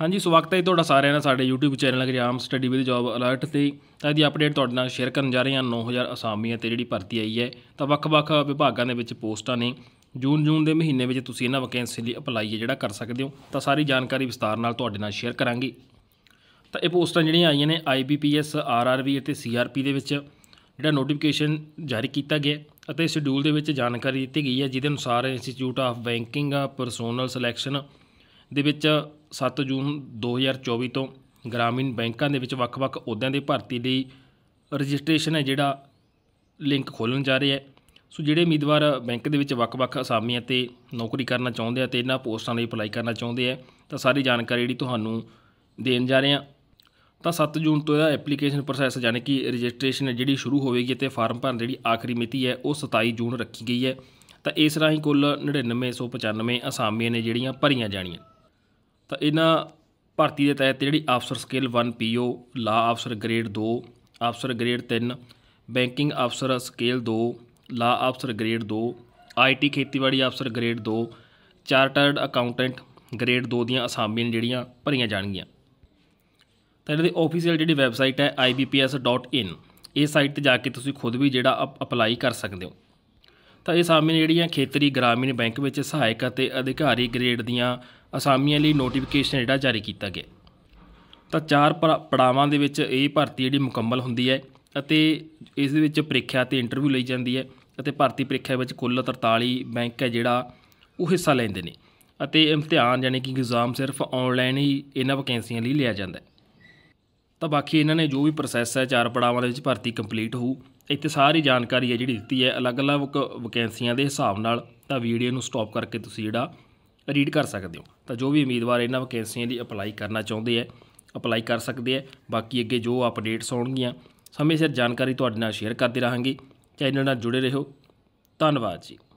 ਹਾਂਜੀ ਸਵਾਗਤ ਹੈ ਤੁਹਾਡਾ ਸਾਰਿਆਂ ਦਾ ਸਾਡੇ YouTube ਚੈਨਲ ਅਗਰਾਮ ਸਟੱਡੀ ਵਿਦ ਜੌਬ ਅਲਰਟ ਤੇ ਅੱਜ ਦੀ ਅਪਡੇਟ ਤੁਹਾਡੇ ਨਾਲ ਸ਼ੇਅਰ ਕਰਨ ਜਾ ਰਹੇ ਹਾਂ 9000 ਅਸਾਮੀਆਂ ਤੇ ਜਿਹੜੀ ਭਰਤੀ ਆਈ ਹੈ ਤਾਂ ਵੱਖ-ਵੱਖ ਵਿਭਾਗਾਂ ਦੇ ਵਿੱਚ ਪੋਸਟਾਂ ਨੇ ਜੂਨ-ਜੂਨ ਦੇ ਮਹੀਨੇ ਵਿੱਚ ਤੁਸੀਂ ਇਹਨਾਂ ਵੈਕੈਂਸੀ ਲਈ ਅਪਲਾਈ ਹੈ ਜਿਹੜਾ ਕਰ ਸਕਦੇ ਹੋ ਤਾਂ ਸਾਰੀ ਜਾਣਕਾਰੀ ਵਿਸਤਾਰ ਨਾਲ ਤੁਹਾਡੇ ਨਾਲ ਸ਼ੇਅਰ ਕਰਾਂਗੇ ਤਾਂ ਇਹ ਪੋਸਟਾਂ ਜਿਹੜੀਆਂ ਆਈਆਂ ਨੇ IBPS, RRB ਅਤੇ CRP ਦੇ ਵਿੱਚ ਜਿਹੜਾ ਨੋਟੀਫਿਕੇਸ਼ਨ ਜਾਰੀ ਕੀਤਾ ਗਿਆ ਅਤੇ ਸ਼ਡਿਊਲ ਦੇ ਵਿੱਚ ਜਾਣਕਾਰੀ ਦਿੱਤੀ ਗਈ ਹੈ ਜਿਹਦੇ ਅਨੁਸਾਰ institute of banking personnel selection ਦੇ ਵਿੱਚ 7 ਜੂਨ 2024 ਤੋਂ ਗ੍ਰਾਮੀਣ ਬੈਂਕਾਂ ਦੇ ਵਿੱਚ ਵੱਖ-ਵੱਖ ਅਹੁਦਿਆਂ ਦੇ ਭਰਤੀ ਲਈ ਰਜਿਸਟ੍ਰੇਸ਼ਨ ਹੈ ਜਿਹੜਾ ਲਿੰਕ ਖੋਲਣ ਜਾ ਰਿਹਾ ਹੈ ਸੋ ਜਿਹੜੇ ਉਮੀਦਵਾਰ ਬੈਂਕ ਦੇ ਵਿੱਚ ਵੱਖ-ਵੱਖ ਅਸਾਮੀਆਂ ਤੇ ਨੌਕਰੀ ਕਰਨਾ ਚਾਹੁੰਦੇ ਆ ਤੇ ਇਹਨਾਂ ਪੋਸਟਾਂ ਲਈ ਅਪਲਾਈ ਕਰਨਾ ਚਾਹੁੰਦੇ ਆ ਤਾਂ ਸਾਰੀ ਜਾਣਕਾਰੀ ਜਿਹੜੀ ਤੁਹਾਨੂੰ ਦੇਣ ਜਾ ਰਹੇ ਆ ਤਾਂ 7 ਜੂਨ ਤੋਂ ਇਹਦਾ ਐਪਲੀਕੇਸ਼ਨ ਪ੍ਰੋਸੈਸ ਯਾਨੀ ਕਿ ਰਜਿਸਟ੍ਰੇਸ਼ਨ ਜਿਹੜੀ ਸ਼ੁਰੂ ਹੋਵੇਗੀ ਤੇ ਫਾਰਮ ਭਰਨ ਜਿਹੜੀ ਆਖਰੀ ਮਿਤੀ ਹੈ ਉਹ 27 ਜੂਨ ਰੱਖੀ ਗਈ ਹੈ ਤਾਂ ਇਸ ਰਾਹੀਂ ਕੁੱਲ 9995 ਅਸਾਮੀਆਂ ਨੇ ਜਿਹੜੀਆਂ ਭਰੀਆਂ ਜਾਣੀਆਂ ਤਾਂ ਇਹਨਾਂ ਭਰਤੀ ਦੇ ਤਹਿਤ ਜਿਹੜੀ ਅਫਸਰ ਸਕਿੱਲ 1 ਪੀਓ ਲਾ ਅਫਸਰ ਗ੍ਰੇਡ 2 ਅਫਸਰ ਗ੍ਰੇਡ 3 ਬੈਂਕਿੰਗ ਅਫਸਰ ਸਕਿੱਲ 2 ਲਾ ਅਫਸਰ ਗ੍ਰੇਡ 2 ਆਈਟੀ ਖੇਤੀਬਾੜੀ ਅਫਸਰ ਗ੍ਰੇਡ 2 ਚਾਰਟਰਡ ਅਕਾਊਂਟੈਂਟ ਗ੍ਰੇਡ 2 ਦੀਆਂ ਅਸਾਮੀਆਂ ਜਿਹੜੀਆਂ ਭਰੀਆਂ ਜਾਣਗੀਆਂ ਤਾਂ ਇਹਨਾਂ ਦੀ ਆਫੀਸ਼ੀਅਲ ਜਿਹੜੀ ਵੈਬਸਾਈਟ ਹੈ ibps.in ਇਹ ਸਾਈਟ ਤੇ ਜਾ ਕੇ ਤੁਸੀਂ ਖੁਦ ਵੀ ਜਿਹੜਾ ਅਪਲਾਈ ਕਰ ਸਕਦੇ ਹੋ ਤਾਂ ਇਹ ਸਾਮੀਆਂ ਜਿਹੜੀਆਂ ਖੇਤਰੀ ਗ੍ਰਾਮੀਣ ਬੈਂਕ ਵਿੱਚ ਸਹਾਇਕ ਅਤੇ ਅਧਿਕਾਰੀ ਗ੍ਰੇਡ ਦੀਆਂ ਅਸਾਮੀਆਂ ਲਈ ਨੋਟੀਫਿਕੇਸ਼ਨ ਜਿਹੜਾ ਜਾਰੀ ਕੀਤਾ ਗਿਆ ਤਾਂ ਚਾਰ ਪੜਾਵਾਂ ਦੇ ਵਿੱਚ ਇਹ ਭਰਤੀ ਜਿਹੜੀ ਮੁਕੰਮਲ ਹੁੰਦੀ ਹੈ ਅਤੇ ਇਸ ਦੇ ਵਿੱਚ ਪ੍ਰੀਖਿਆ ਤੇ ਇੰਟਰਵਿਊ ਲਈ ਜਾਂਦੀ ਹੈ ਅਤੇ ਭਰਤੀ ਪ੍ਰੀਖਿਆ ਵਿੱਚ ਕੁੱਲ 43 ਬੈਂਕ ਹੈ ਜਿਹੜਾ ਉਹ ਹਿੱਸਾ ਲੈਂਦੇ ਨੇ ਅਤੇ ਇਮਤਿਹਾਨ ਯਾਨੀ ਕਿ ਐਗਜ਼ਾਮ ਸਿਰਫ ਆਨਲਾਈਨ ਹੀ ਇਹਨਾਂ ਵਕੈਂਸੀਆਂ ਲਈ ਲਿਆ ਜਾਂਦਾ ਤਾਂ ਬਾਕੀ ਇਹਨਾਂ ਨੇ ਜੋ ਵੀ ਪ੍ਰੋਸੈਸ ਹੈ ਚਾਰ ਪੜਾਵਾਂ ਦੇ ਵਿੱਚ ਭਰਤੀ ਕੰਪਲੀਟ ਹੋਊ ਇੱਥੇ ਸਾਰੀ ਜਾਣਕਾਰੀ ਹੈ ਜਿਹੜੀ ਦਿੱਤੀ ਹੈ ਅਲੱਗ-ਅਲੱਗ ਵਕੈਂਸੀਆਂ ਦੇ ਹਿਸਾਬ ਨਾਲ ਤਾਂ ਵੀਡੀਓ ਨੂੰ ਸਟਾਪ ਕਰਕੇ ਤੁਸੀਂ ਜਿਹੜਾ ਰੀਡ ਕਰ ਸਕਦੇ ਹੋ ਤਾਂ ਜੋ ਵੀ ਉਮੀਦਵਾਰ ਇਹਨਾਂ ਵੈਕੈਂਸੀਆਂ ਲਈ ਅਪਲਾਈ ਕਰਨਾ ਚਾਹੁੰਦੇ ਹੈ ਅਪਲਾਈ ਕਰ ਸਕਦੇ ਹੈ ਬਾਕੀ ਅੱਗੇ ਜੋ ਅਪਡੇਟਸ ਆਉਣਗੀਆਂ ਸਮੇਂ ਸਿਰ ਜਾਣਕਾਰੀ ਤੁਹਾਡੇ ਨਾਲ ਸ਼ੇਅਰ ਕਰਦੇ ਰਹਾਂਗੇ ਚੈਨਲ ਨਾਲ ਜੁੜੇ ਰਹੋ ਧੰਨਵਾਦ ਜੀ